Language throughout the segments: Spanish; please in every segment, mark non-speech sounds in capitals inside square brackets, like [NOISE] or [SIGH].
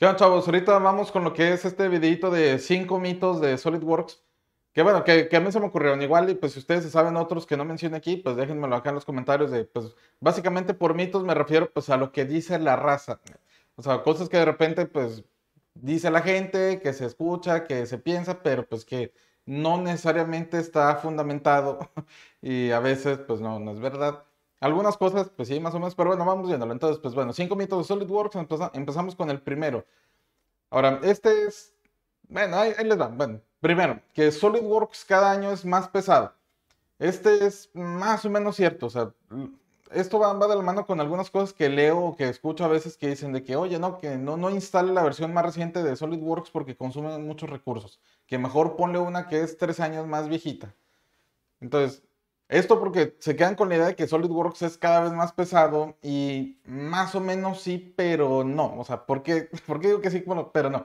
¿Qué onda, chavos? Ahorita vamos con lo que es este videito de 5 mitos de SolidWorks. Que bueno, que, a mí se me ocurrieron igual y pues si ustedes saben otros que no mencioné aquí, pues déjenmelo acá en los comentarios de, pues básicamente por mitos me refiero pues a lo que dice la raza. O sea, cosas que de repente pues dice la gente, que se escucha, que se piensa, pero pues que no necesariamente está fundamentado [LAUGHS] y a veces pues no, no es verdad. Algunas cosas, pues sí, más o menos, pero bueno, vamos viéndolo. Entonces, pues bueno, cinco minutos de SolidWorks, empezamos con el primero. Ahora, este es, bueno, ahí, les va. Bueno, primero, que SolidWorks cada año es más pesado. Este es más o menos cierto, o sea, esto va, de la mano con algunas cosas que leo o que escucho a veces que dicen de que, oye, no, que no, no instale la versión más reciente de SolidWorks porque consume muchos recursos, que mejor ponle una que es tres años más viejita. Entonces, esto porque se quedan con la idea de que SolidWorks es cada vez más pesado y más o menos sí, pero no. O sea, ¿por qué, [LAUGHS] digo que sí, bueno, pero no?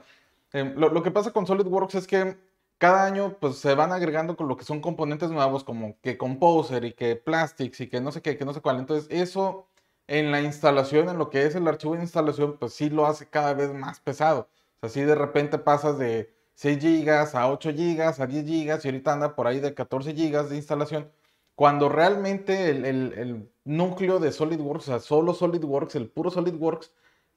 Em, lo, que pasa con SolidWorks es que cada año pues, se van agregando con lo que son componentes nuevos como que Composer y que Plastics y que no sé qué, que no sé cuál. Entonces eso en la instalación, en lo que es el archivo de instalación, pues sí lo hace cada vez más pesado. O sea, si de repente pasas de 6 GB a 8 GB a 10 GB y ahorita anda por ahí de 14 GB de instalación. Cuando realmente el, núcleo de SolidWorks, o sea, solo SolidWorks, el puro SolidWorks,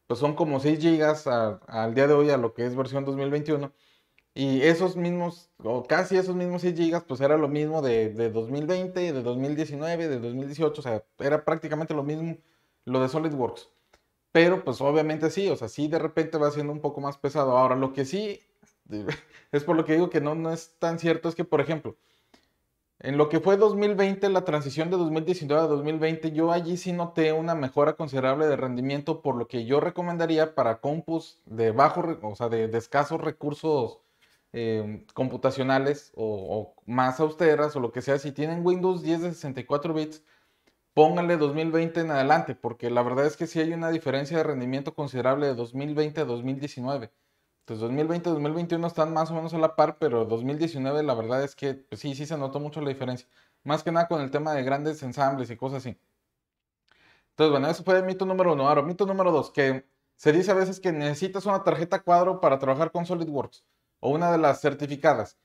pues son como 6 GB al día de hoy a lo que es versión 2021. Y esos mismos, o casi esos mismos 6 GB, pues era lo mismo de, de 2020, de 2019, de 2018, o sea, era prácticamente lo mismo lo de SolidWorks. Pero pues obviamente sí, o sea, sí de repente va siendo un poco más pesado. Ahora, lo que sí, [LAUGHS] es por lo que digo que no, no es tan cierto, es que, por ejemplo, en lo que fue 2020, la transición de 2019 a 2020, yo allí sí noté una mejora considerable de rendimiento, por lo que yo recomendaría para compus de bajo, o sea, de, escasos recursos eh, computacionales o, o, más austeras o lo que sea, si tienen Windows 10 de 64 bits, pónganle 2020 en adelante, porque la verdad es que sí hay una diferencia de rendimiento considerable de 2020 a 2019. Entonces 2020 2021 están más o menos a la par, pero 2019 la verdad es que pues, sí, sí se notó mucho la diferencia. Más que nada con el tema de grandes ensambles y cosas así. Entonces, bueno, eso fue mito número uno. Ahora, mito número dos, que se dice a veces que necesitas una tarjeta cuadro para trabajar con SolidWorks o una de las certificadas.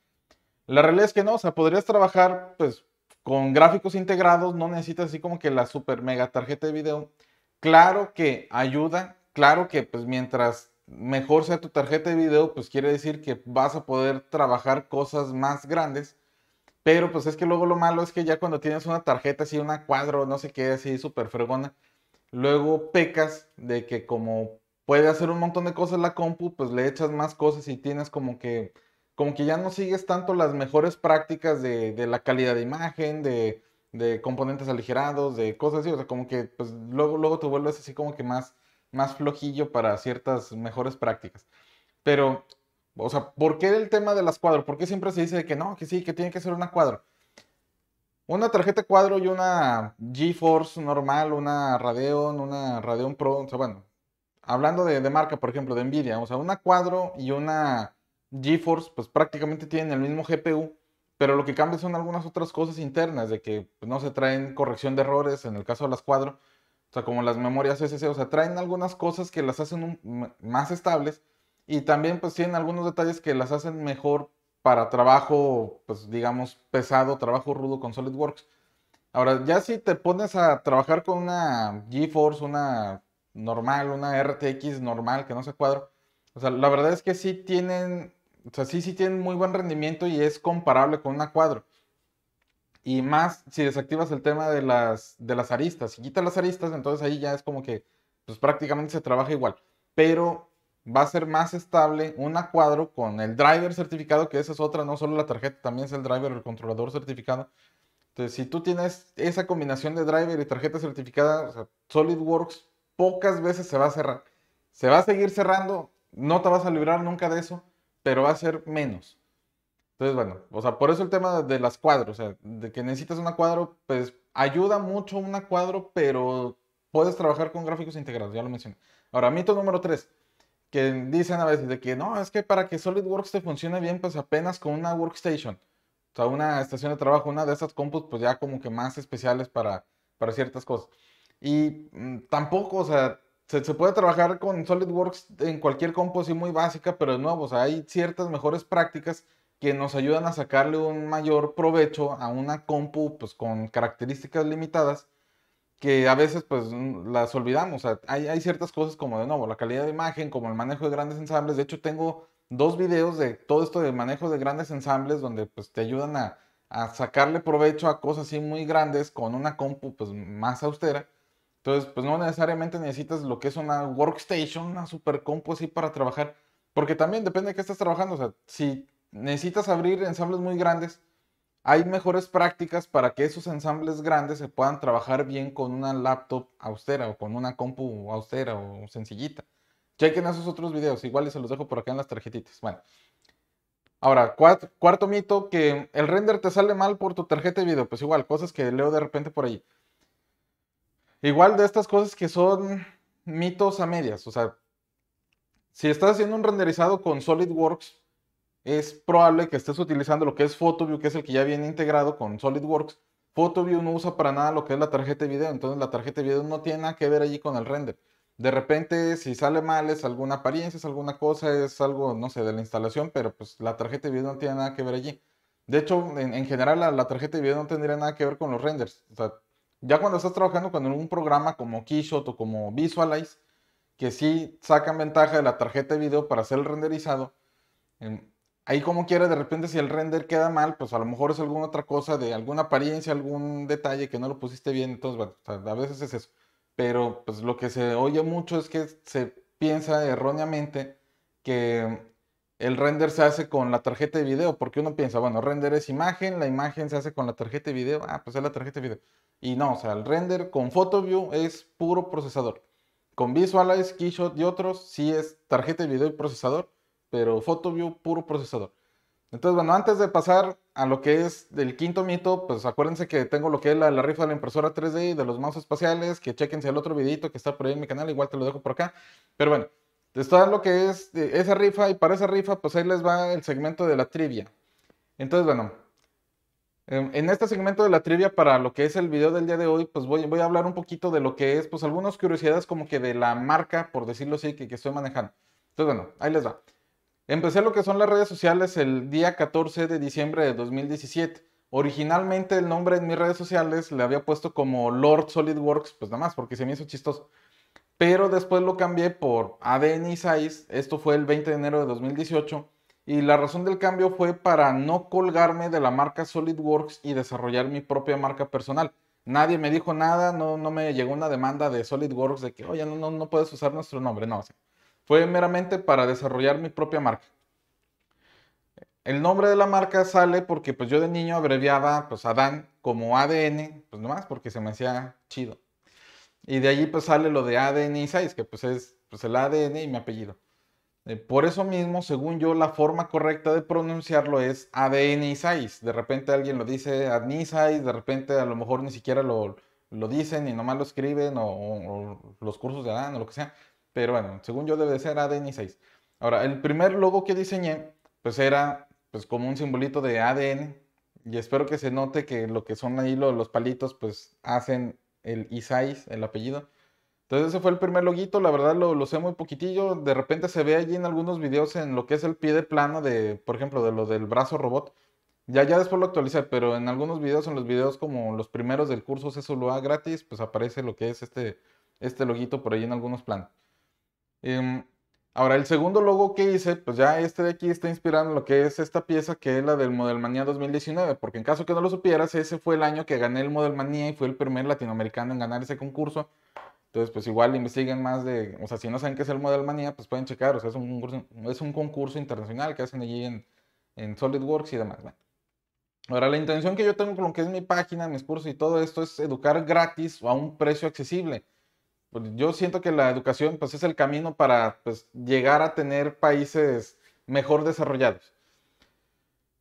La realidad es que no, o sea, podrías trabajar pues con gráficos integrados, no necesitas así como que la super mega tarjeta de video. Claro que ayuda, claro que pues mientras mejor sea tu tarjeta de video, pues quiere decir que vas a poder trabajar cosas más grandes. Pero pues es que luego lo malo es que ya cuando tienes una tarjeta así, una cuadro, no sé qué, así súper fregona, luego pecas de que como puede hacer un montón de cosas la compu, pues le echas más cosas y tienes como que, como que ya no sigues tanto las mejores prácticas de, la calidad de imagen, de, de, componentes aligerados, de cosas así. O sea, como que pues luego, luego te vuelves así como que más más flojillo para ciertas mejores prácticas. Pero, o sea, ¿por qué el tema de las cuadros? ¿Por qué siempre se dice que no, que sí, que tiene que ser una cuadro? Una tarjeta cuadro y una GeForce normal, una Radeon, una Radeon Pro, o sea, bueno, hablando de, de marca, por ejemplo, de Nvidia, o sea, una cuadro y una GeForce, pues prácticamente tienen el mismo GPU, pero lo que cambia son algunas otras cosas internas, de que pues, no se traen corrección de errores en el caso de las cuadros, o sea, como las memorias SSD, o sea, traen algunas cosas que las hacen más estables y también pues tienen algunos detalles que las hacen mejor para trabajo, pues digamos, pesado, trabajo rudo con SolidWorks. Ahora, ya si te pones a trabajar con una GeForce, una normal, una RTX normal que no sea cuadro, o sea, la verdad es que sí tienen, o sea, sí, sí tienen muy buen rendimiento y es comparable con una cuadro. Y más si desactivas el tema de las, de las aristas. Si quitas las aristas, entonces ahí ya es como que pues prácticamente se trabaja igual. Pero va a ser más estable una cuadro con el driver certificado, que esa es otra, no solo la tarjeta, también es el driver, el controlador certificado. Entonces, si tú tienes esa combinación de driver y tarjeta certificada, SolidWorks pocas veces se va a cerrar. Se va a seguir cerrando, no te vas a librar nunca de eso, pero va a ser menos. Entonces, bueno, o sea, por eso el tema de las cuadros, o sea, de que necesitas una cuadro, pues ayuda mucho una cuadro, pero puedes trabajar con gráficos integrados, ya lo mencioné. Ahora, mito número 3, que dicen a veces de que no, es que para que SolidWorks te funcione bien, pues apenas con una workstation, o sea, una estación de trabajo, una de esas compus, pues ya como que más especiales para, para ciertas cosas. Y mm, tampoco, o sea, se, puede trabajar con SolidWorks en cualquier compu así muy básica, pero de nuevo, o sea, hay ciertas mejores prácticas que nos ayudan a sacarle un mayor provecho a una compu pues, con características limitadas que a veces pues las olvidamos. hay, ciertas cosas como de nuevo, la calidad de imagen, como el manejo de grandes ensambles. De hecho, tengo dos videos de todo esto De manejo de grandes ensambles donde pues te ayudan a, a sacarle provecho a cosas así muy grandes con una compu pues más austera. Entonces, pues no necesariamente necesitas lo que es una workstation, una super compu así para trabajar. Porque también depende de qué estás trabajando. O sea, si necesitas abrir ensambles muy grandes, hay mejores prácticas para que esos ensambles grandes se puedan trabajar bien con una laptop austera o con una compu austera o sencillita. Chequen esos otros videos, igual y se los dejo por acá en las tarjetitas. Bueno. Ahora, cuarto mito, que el render te sale mal por tu tarjeta de video. Pues igual, cosas que leo de repente por ahí. Igual de estas cosas que son mitos a medias. O sea, si estás haciendo un renderizado con SolidWorks, es probable que estés utilizando lo que es PhotoView, que es el que ya viene integrado con SolidWorks. PhotoView no usa para nada lo que es la tarjeta de video, entonces la tarjeta de video no tiene nada que ver allí con el render. De repente, si sale mal, es alguna apariencia, es alguna cosa, es algo, no sé, de la instalación, pero pues la tarjeta de video no tiene nada que ver allí. De hecho, en, general, la, tarjeta de video no tendría nada que ver con los renders. O sea, ya cuando estás trabajando con un programa como Keyshot o como Visualize, que sí sacan ventaja de la tarjeta de video para hacer el renderizado, en, em, ahí como quiera, de repente si el render queda mal, pues a lo mejor es alguna otra cosa de alguna apariencia, algún detalle que no lo pusiste bien, entonces bueno, a veces es eso. Pero pues lo que se oye mucho es que se piensa erróneamente que el render se hace con la tarjeta de video, porque uno piensa, bueno, render es imagen, la imagen se hace con la tarjeta de video, ah, pues es la tarjeta de video. Y no, o sea, el render con PhotoView es puro procesador. Con Visualize, Keyshot y otros, sí es tarjeta de video y procesador pero PhotoView puro procesador. Entonces, bueno, antes de pasar a lo que es del quinto mito, pues acuérdense que tengo lo que es la, la rifa de la impresora 3D de los mouse espaciales, que chequense el otro videito que está por ahí en mi canal, igual te lo dejo por acá. Pero bueno, todo lo que es eh, esa rifa y para esa rifa, pues ahí les va el segmento de la trivia. Entonces, bueno, em, en este segmento de la trivia para lo que es el video del día de hoy, pues voy, voy a hablar un poquito de lo que es, pues algunas curiosidades como que de la marca, por decirlo así, que, que estoy manejando. Entonces, bueno, ahí les va. Empecé lo que son las redes sociales el día 14 de diciembre de 2017. Originalmente el nombre en mis redes sociales le había puesto como Lord SolidWorks, pues nada más, porque se me hizo chistoso. Pero después lo cambié por ADN Size. esto fue el 20 de enero de 2018, y la razón del cambio fue para no colgarme de la marca SolidWorks y desarrollar mi propia marca personal. Nadie me dijo nada, no, no me llegó una demanda de SolidWorks de que, oye, no, no, no puedes usar nuestro nombre, no. O fue meramente para desarrollar mi propia marca. El nombre de la marca sale porque pues yo de niño abreviaba pues Adán como ADN, pues nomás porque se me hacía chido. Y de allí pues sale lo de ADN y 6, que pues es pues el ADN y mi apellido. Eh, por eso mismo, según yo, la forma correcta de pronunciarlo es ADN y 6. De repente alguien lo dice Adnisais, de repente a lo mejor ni siquiera lo, dicen y nomás lo escriben o los cursos de Adán o lo que sea. Pero bueno, según yo debe ser ADN 6. Ahora, el primer logo que diseñé, pues era pues como un simbolito de ADN. Y espero que se note que lo que son ahí los, palitos, pues hacen el I6, el apellido. Entonces ese fue el primer loguito, la verdad lo, lo sé muy poquitillo. De repente se ve allí en algunos videos en lo que es el pie de plano de, por ejemplo, de lo del brazo robot. Ya, ya después lo actualicé, pero en algunos videos, en los videos como los primeros del curso da gratis, pues aparece lo que es este, este loguito por ahí en algunos planos. Em, ahora, el segundo logo que hice, pues ya este de aquí está inspirado en lo que es esta pieza, que es la del Model manía 2019, porque en caso que no lo supieras, ese fue el año que gané el Model manía y fue el primer latinoamericano en ganar ese concurso. Entonces, pues igual investiguen más de, o sea, si no saben qué es el Model manía pues pueden checar, o sea, es un concurso, es un concurso internacional que hacen allí en, SolidWorks y demás. Ahora, la intención que yo tengo con lo que es mi página, mis cursos y todo esto es educar gratis o a un precio accesible. Pues, yo siento que la educación pues, es el camino para pues, llegar a tener países mejor desarrollados.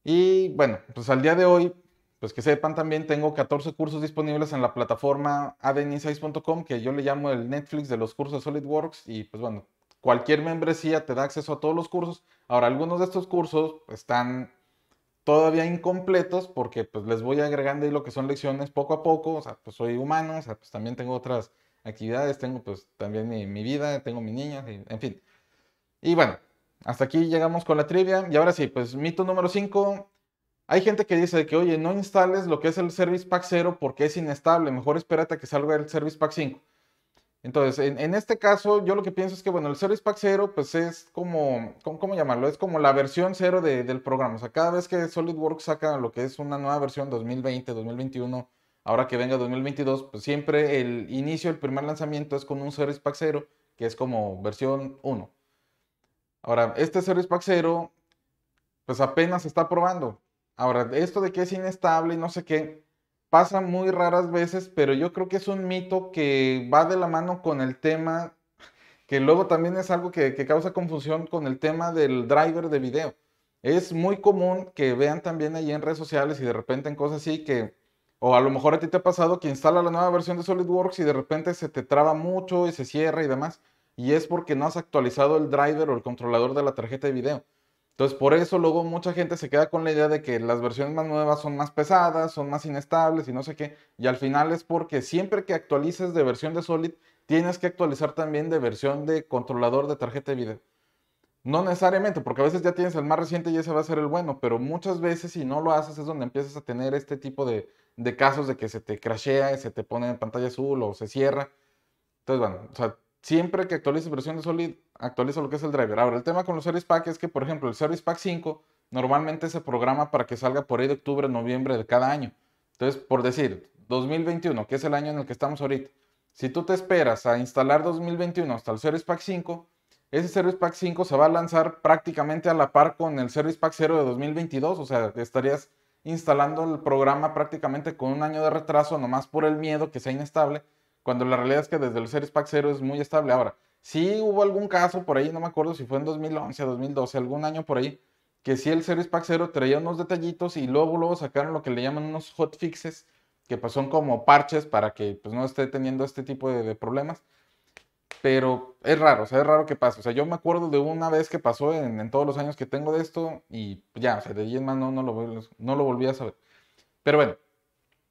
Y bueno, pues al día de hoy, pues que sepan también, tengo 14 cursos disponibles en la plataforma adeninsights.com, que yo le llamo el Netflix de los cursos SolidWorks. Y pues bueno, cualquier membresía te da acceso a todos los cursos. Ahora, algunos de estos cursos están todavía incompletos porque pues les voy agregando ahí lo que son lecciones poco a poco. O sea, pues soy humano, o sea, pues también tengo otras actividades, tengo pues también mi, vida, tengo mi niña, en fin. Y bueno, hasta aquí llegamos con la trivia. Y ahora sí, pues mito número 5. Hay gente que dice que, oye, no instales lo que es el Service Pack 0 porque es inestable. Mejor espérate a que salga el Service Pack 5. Entonces, en, en, este caso, yo lo que pienso es que, bueno, el Service Pack 0, pues es como, ¿cómo, llamarlo? Es como la versión 0 del programa. O sea, cada vez que SolidWorks saca lo que es una nueva versión 2020, 2021, ahora que venga 2022, pues siempre el inicio, el primer lanzamiento es con un Service Pack 0, que es como versión 1. Ahora, este Service Pack 0, pues apenas se está probando. Ahora, esto de que es inestable y no sé qué, pasa muy raras veces, pero yo creo que es un mito que va de la mano con el tema, que luego también es algo que, que causa confusión con el tema del driver de video. Es muy común que vean también ahí en redes sociales y de repente en cosas así que o a lo mejor a ti te ha pasado que instala la nueva versión de SolidWorks y de repente se te traba mucho y se cierra y demás. Y es porque no has actualizado el driver o el controlador de la tarjeta de video. Entonces, por eso luego mucha gente se queda con la idea de que las versiones más nuevas son más pesadas, son más inestables y no sé qué. Y al final es porque siempre que actualices de versión de Solid, tienes que actualizar también de versión de controlador de tarjeta de video. No necesariamente, porque a veces ya tienes el más reciente y ese va a ser el bueno, pero muchas veces si no lo haces es donde empiezas a tener este tipo de, de casos de que se te crashea, se te pone en pantalla azul o se cierra. Entonces, bueno, o sea, siempre que actualices versión de Solid, actualiza lo que es el driver. Ahora, el tema con los Service Pack es que, por ejemplo, el Service Pack 5 normalmente se programa para que salga por ahí de octubre, noviembre de cada año. Entonces, por decir, 2021, que es el año en el que estamos ahorita, si tú te esperas a instalar 2021 hasta el Service Pack 5, ese Service Pack 5 se va a lanzar prácticamente a la par con el Service Pack 0 de 2022, o sea, estarías instalando el programa prácticamente con un año de retraso, nomás por el miedo que sea inestable, cuando la realidad es que desde el Series Pack 0 es muy estable. Ahora, si hubo algún caso por ahí, no me acuerdo si fue en 2011, 2012, algún año por ahí, que sí el Series Pack 0 traía unos detallitos y luego, luego sacaron lo que le llaman unos hotfixes, que pues son como parches para que pues, no esté teniendo este tipo de problemas pero es raro, o sea, es raro que pase. O sea, yo me acuerdo de una vez que pasó en, todos los años que tengo de esto y ya, o sea, de ahí más no, lo, no lo volví a saber. Pero bueno,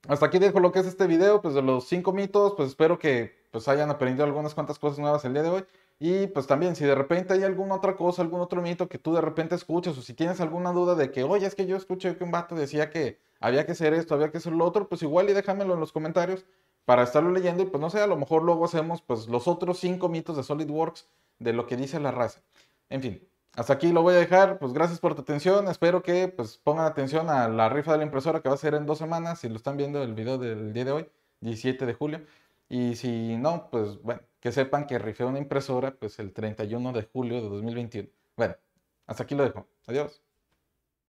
hasta aquí dejo lo que es este video, pues de los cinco mitos, pues espero que pues hayan aprendido algunas cuantas cosas nuevas el día de hoy. Y pues también, si de repente hay alguna otra cosa, algún otro mito que tú de repente escuchas, o si tienes alguna duda de que, oye, es que yo escuché que un vato decía que había que hacer esto, había que hacer lo otro, pues igual y déjamelo en los comentarios para estarlo leyendo y pues no sé, a lo mejor luego hacemos pues los otros cinco mitos de SolidWorks de lo que dice la raza. En fin, hasta aquí lo voy a dejar, pues gracias por tu atención, espero que pues pongan atención a la rifa de la impresora que va a ser en dos semanas, si lo están viendo el video del día de hoy, 17 de julio, y si no, pues bueno, que sepan que rifé una impresora pues el 31 de julio de 2021. Bueno, hasta aquí lo dejo, adiós.